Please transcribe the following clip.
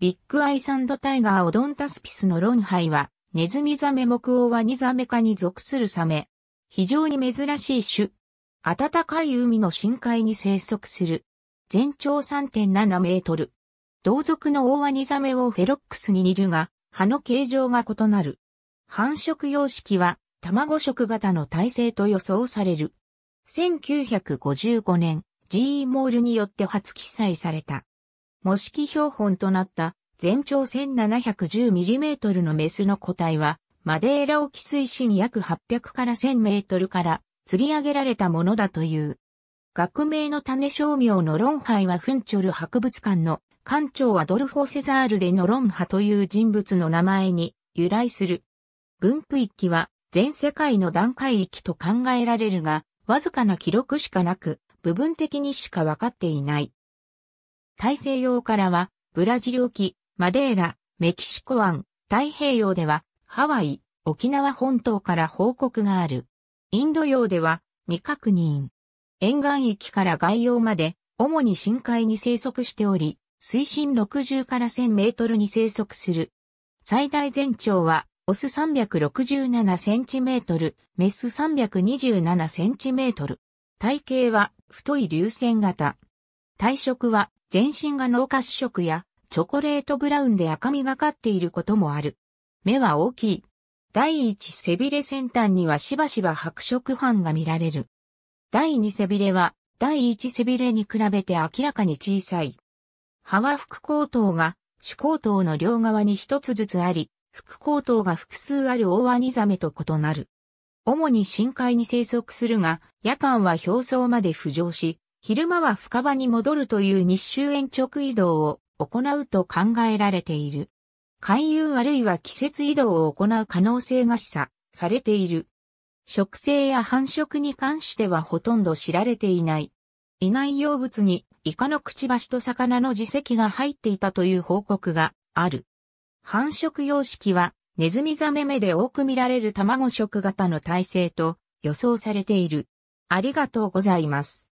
ビッグアイサンドタイガーオドンタスピスのロンハイは、ネズミザメ目王はニザメ科に属するサメ。非常に珍しい種。暖かい海の深海に生息する。全長3.7メートル。同族の大ワニザメをフェロックスに似るが、葉の形状が異なる。繁殖様式は、卵食型の体制と予想される。1955年、GE モールによって初記載された。模式標本となった全長 1710mm のメスの個体は、マデーラ沖水深約800から1000メートルから釣り上げられたものだという。学名の種商名のロンハイはフンチョル博物館の館長アドルフォ・セザールでのロンハという人物の名前に由来する。分布域は全世界の段階域と考えられるが、わずかな記録しかなく、部分的にしか分かっていない。大西洋からは、ブラジル沖、マデーラ、メキシコ湾、太平洋では、ハワイ、沖縄本島から報告がある。インド洋では、未確認。沿岸域から外洋まで、主に深海に生息しており、水深60から1000メートルに生息する。最大全長は、オス367センチメートル、メス327センチメートル。体型は、太い流線型。体色は、全身が脳褐色やチョコレートブラウンで赤みがかっていることもある。目は大きい。第一背びれ先端にはしばしば白色斑が見られる。第二背びれは第一背びれに比べて明らかに小さい。葉は副口頭が主口頭の両側に一つずつあり、副口頭が複数あるオオワニザメと異なる。主に深海に生息するが、夜間は表層まで浮上し、昼間は深場に戻るという日周延直移動を行うと考えられている。回遊あるいは季節移動を行う可能性が示唆されている。植生や繁殖に関してはほとんど知られていない。いない洋物にイカのくちばしと魚の耳石が入っていたという報告がある。繁殖様式はネズミザメ目で多く見られる卵食型の体制と予想されている。ありがとうございます。